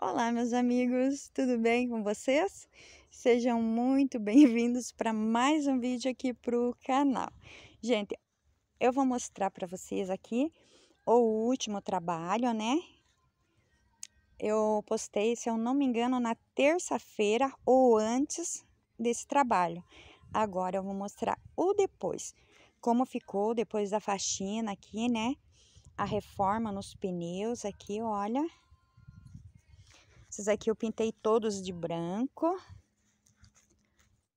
Olá, meus amigos, tudo bem com vocês? Sejam muito bem-vindos para mais um vídeo aqui para o canal. Gente, eu vou mostrar para vocês aqui o último trabalho, né? Eu postei, se eu não me engano, na terça-feira ou antes desse trabalho. Agora eu vou mostrar o depois, como ficou depois da faxina aqui, né? A reforma nos pneus aqui, olha. Olha esses aqui eu pintei todos de branco.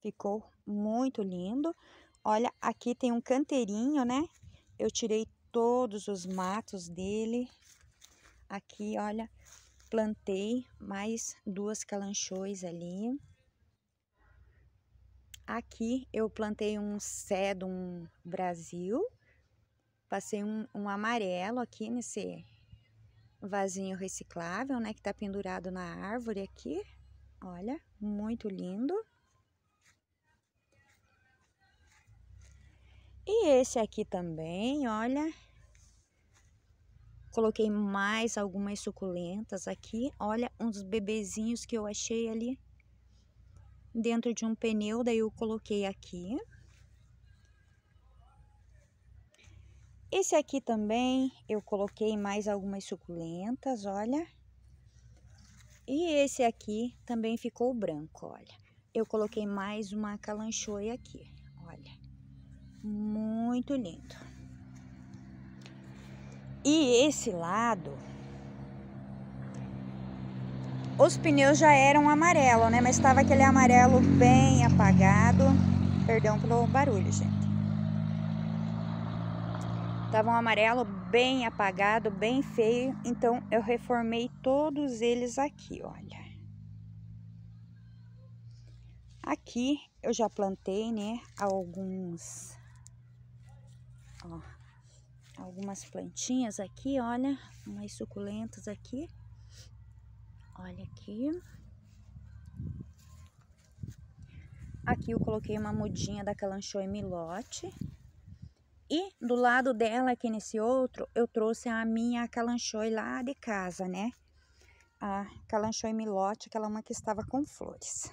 Ficou muito lindo. Olha, aqui tem um canteirinho, né? Eu tirei todos os matos dele. Aqui, olha, plantei mais duas calanchões ali. Aqui eu plantei um cedum Brasil. Passei um, um amarelo aqui nesse vasinho reciclável, né, que tá pendurado na árvore aqui. Olha, muito lindo. E esse aqui também, olha. Coloquei mais algumas suculentas aqui. Olha uns bebezinhos que eu achei ali dentro de um pneu, daí eu coloquei aqui. Esse aqui também eu coloquei mais algumas suculentas, olha. E esse aqui também ficou branco, olha. Eu coloquei mais uma calanchoe aqui, olha. Muito lindo. E esse lado, os pneus já eram amarelo, né? Mas estava aquele amarelo bem apagado. Perdão pelo barulho, gente. Tava um amarelo bem apagado, bem feio. Então, eu reformei todos eles aqui, olha. Aqui eu já plantei, né, alguns, ó, algumas plantinhas aqui, olha, umas suculentas aqui. Olha aqui. Aqui eu coloquei uma mudinha da Calanchoe Milote. E do lado dela, aqui nesse outro, eu trouxe a minha calanchoe lá de casa, né? A calanchoe milote, aquela uma que estava com flores.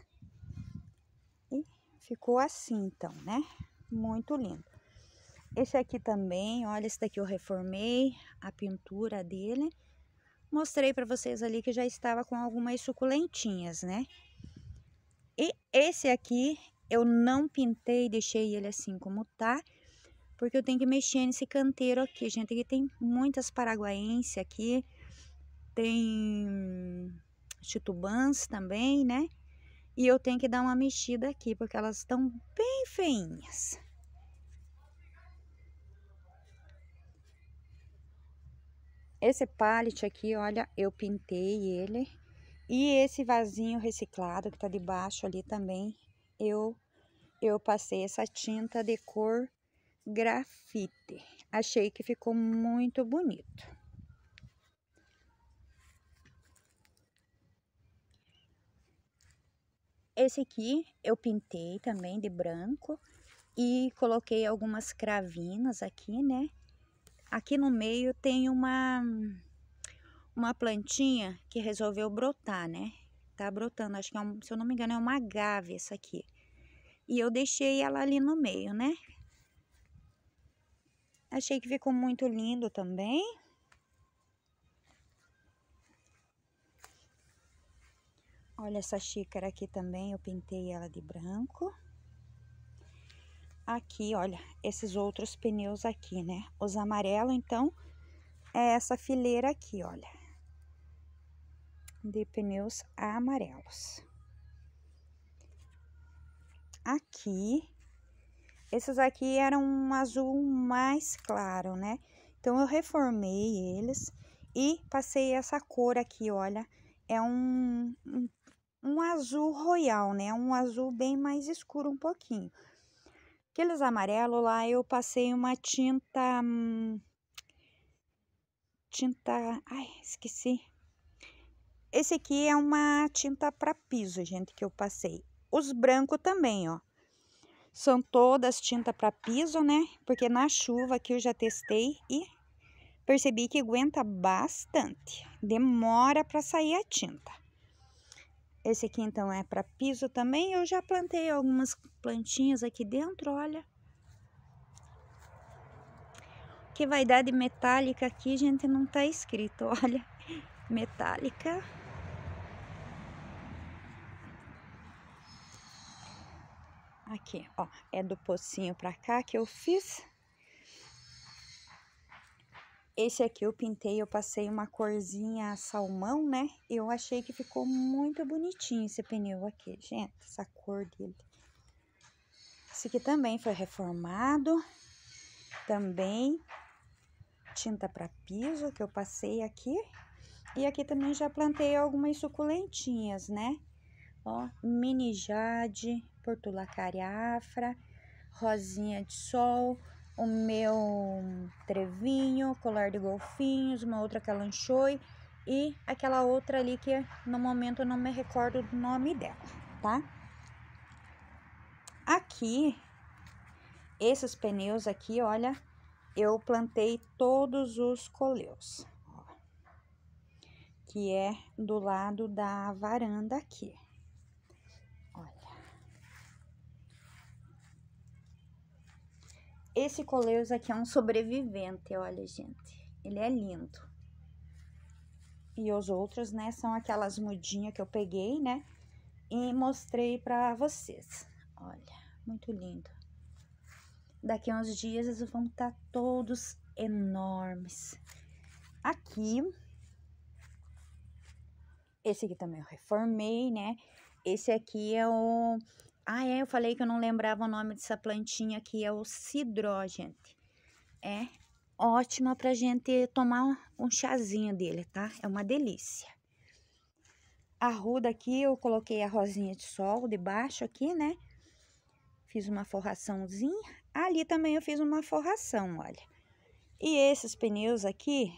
E ficou assim, então, né? Muito lindo. Esse aqui também, olha, esse daqui eu reformei a pintura dele. Mostrei para vocês ali que já estava com algumas suculentinhas, né? E esse aqui eu não pintei, deixei ele assim como tá. Tá? porque eu tenho que mexer nesse canteiro aqui, gente. Aqui tem muitas paraguaenses aqui, tem chitubans também, né? E eu tenho que dar uma mexida aqui, porque elas estão bem feinhas. Esse pallet aqui, olha, eu pintei ele. E esse vasinho reciclado que tá debaixo ali também, eu eu passei essa tinta de cor grafite. Achei que ficou muito bonito. Esse aqui eu pintei também de branco e coloquei algumas cravinas aqui, né? Aqui no meio tem uma, uma plantinha que resolveu brotar, né? Tá brotando, acho que é um, se eu não me engano é uma agave essa aqui. E eu deixei ela ali no meio, né? Achei que ficou muito lindo também. Olha essa xícara aqui também, eu pintei ela de branco. Aqui, olha, esses outros pneus aqui, né? Os amarelos, então, é essa fileira aqui, olha. De pneus amarelos. Aqui, esses aqui eram um azul mais claro, né? Então, eu reformei eles e passei essa cor aqui, olha. É um, um, um azul royal, né? Um azul bem mais escuro um pouquinho. Aqueles amarelos lá, eu passei uma tinta... Hum, tinta... Ai, esqueci. Esse aqui é uma tinta para piso, gente, que eu passei. Os brancos também, ó. São todas tinta para piso, né? Porque na chuva aqui eu já testei e percebi que aguenta bastante. Demora para sair a tinta. Esse aqui então é para piso também. Eu já plantei algumas plantinhas aqui dentro, olha. Que de metálica aqui, gente, não tá escrito, olha. Metálica. Aqui, ó, é do pocinho pra cá que eu fiz. Esse aqui eu pintei, eu passei uma corzinha salmão, né? Eu achei que ficou muito bonitinho esse pneu aqui, gente, essa cor dele. Esse aqui também foi reformado, também tinta para piso que eu passei aqui. E aqui também já plantei algumas suculentinhas, né? ó, mini jade, portulacária afra, rosinha de sol, o meu trevinho, colar de golfinhos, uma outra calanchoe e aquela outra ali que no momento eu não me recordo do nome dela, tá? Aqui, esses pneus aqui, olha, eu plantei todos os coleus, que é do lado da varanda aqui. Esse coleus aqui é um sobrevivente, olha, gente. Ele é lindo. E os outros, né, são aquelas mudinhas que eu peguei, né? E mostrei pra vocês. Olha, muito lindo. Daqui a uns dias eles vão estar tá todos enormes. Aqui, esse aqui também eu reformei, né? Esse aqui é o ah, é, eu falei que eu não lembrava o nome dessa plantinha aqui, é o cidró, gente. É ótima pra gente tomar um chazinho dele, tá? É uma delícia. A ruda aqui, eu coloquei a rosinha de sol debaixo aqui, né? Fiz uma forraçãozinha. Ali também eu fiz uma forração, olha. E esses pneus aqui,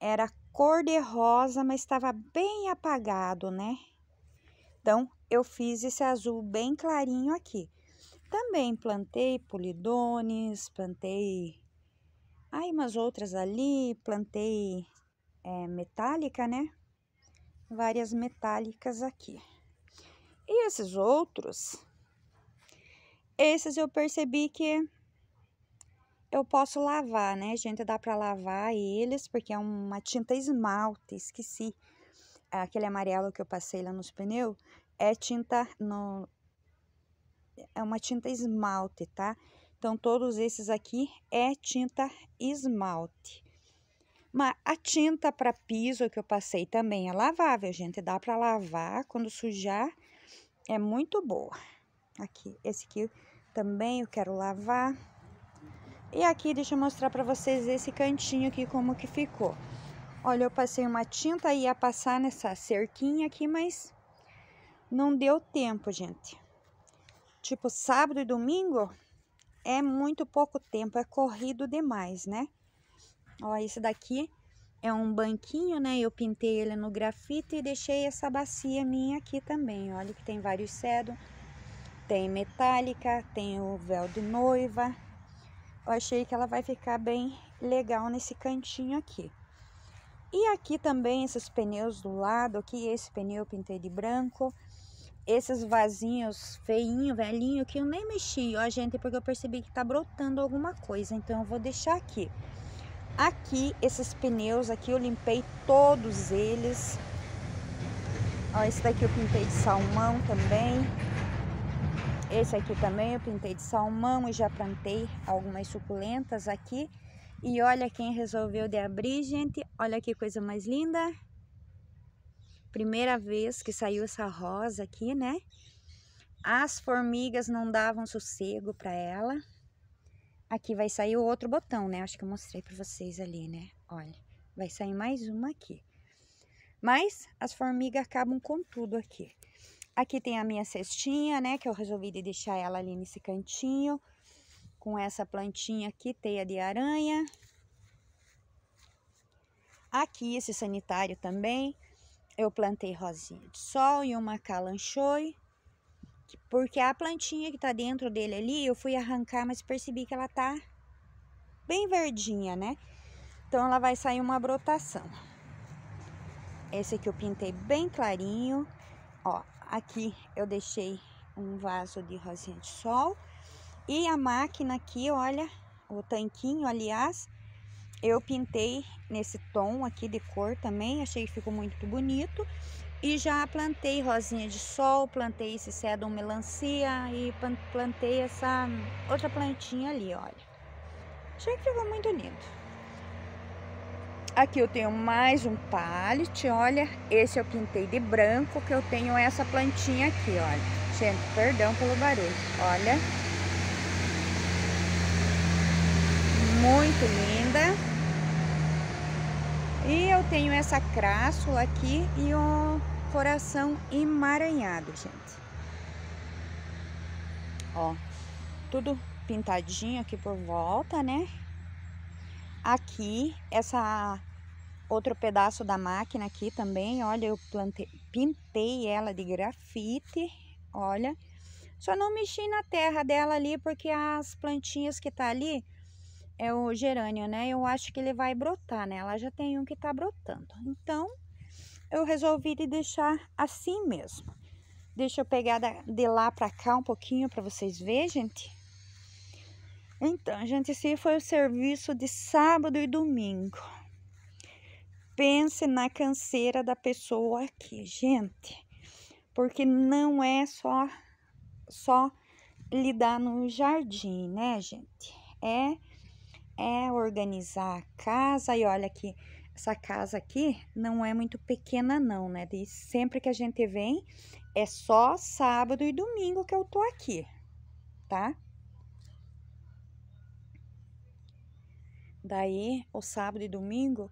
era cor de rosa, mas estava bem apagado, né? Então, eu fiz esse azul bem clarinho aqui. Também plantei polidones, plantei aí umas outras ali, plantei é, metálica, né? Várias metálicas aqui. E esses outros, esses eu percebi que eu posso lavar, né, gente? Dá para lavar eles, porque é uma tinta esmalte, esqueci. aquele amarelo que eu passei lá nos pneus, é tinta no é uma tinta esmalte, tá? Então todos esses aqui é tinta esmalte. Mas a tinta para piso que eu passei também é lavável, gente, dá para lavar quando sujar. É muito boa. Aqui, esse aqui também eu quero lavar. E aqui deixa eu mostrar para vocês esse cantinho aqui como que ficou. Olha, eu passei uma tinta e ia passar nessa cerquinha aqui, mas não deu tempo, gente. Tipo, sábado e domingo é muito pouco tempo, é corrido demais, né? Ó, esse daqui é um banquinho, né? Eu pintei ele no grafite e deixei essa bacia minha aqui também. Olha que tem vários cedos, tem metálica, tem o véu de noiva. Eu achei que ela vai ficar bem legal nesse cantinho aqui. E aqui também esses pneus do lado aqui, esse pneu eu pintei de branco esses vasinhos feinho, velhinho, que eu nem mexi, ó, gente, porque eu percebi que tá brotando alguma coisa, então eu vou deixar aqui. Aqui, esses pneus aqui, eu limpei todos eles. Ó, esse daqui eu pintei de salmão também. Esse aqui também eu pintei de salmão e já plantei algumas suculentas aqui. E olha quem resolveu de abrir, gente. Olha que coisa mais linda primeira vez que saiu essa rosa aqui, né? As formigas não davam sossego para ela. Aqui vai sair o outro botão, né? Acho que eu mostrei para vocês ali, né? Olha, vai sair mais uma aqui. Mas as formigas acabam com tudo aqui. Aqui tem a minha cestinha, né? Que eu resolvi de deixar ela ali nesse cantinho. Com essa plantinha aqui, teia de aranha. Aqui esse sanitário também eu plantei rosinha de sol e uma calanchoe, porque a plantinha que tá dentro dele ali, eu fui arrancar, mas percebi que ela tá bem verdinha, né? Então ela vai sair uma brotação. Esse aqui eu pintei bem clarinho, ó, aqui eu deixei um vaso de rosinha de sol e a máquina aqui, olha, o tanquinho, aliás, eu pintei nesse tom aqui de cor também, achei que ficou muito bonito. E já plantei rosinha de sol, plantei esse cedo melancia e plantei essa outra plantinha ali, olha. Achei que ficou muito lindo. Aqui eu tenho mais um pallet, olha. Esse eu pintei de branco, que eu tenho essa plantinha aqui, olha. Gente, perdão pelo barulho, olha. Muito linda. E eu tenho essa crássula aqui e um coração emaranhado, gente. Ó, tudo pintadinho aqui por volta, né? Aqui, essa outro pedaço da máquina aqui também, olha, eu plantei, pintei ela de grafite, olha. Só não mexi na terra dela ali, porque as plantinhas que tá ali é o gerânio, né? Eu acho que ele vai brotar, né? Ela já tem um que tá brotando. Então, eu resolvi deixar assim mesmo. Deixa eu pegar de lá para cá um pouquinho para vocês verem, gente. Então, gente, esse foi o serviço de sábado e domingo. Pense na canseira da pessoa aqui, gente. Porque não é só só lidar no jardim, né, gente? É é organizar a casa e olha que essa casa aqui não é muito pequena não, né? E sempre que a gente vem é só sábado e domingo que eu tô aqui, tá? Daí, o sábado e domingo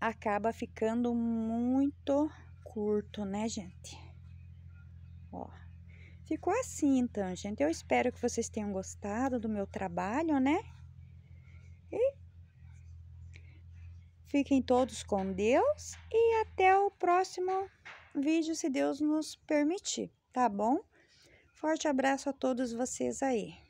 acaba ficando muito curto, né, gente? Ó. Ficou assim, então, gente. Eu espero que vocês tenham gostado do meu trabalho, né? E Fiquem todos com Deus e até o próximo vídeo, se Deus nos permitir, tá bom? Forte abraço a todos vocês aí.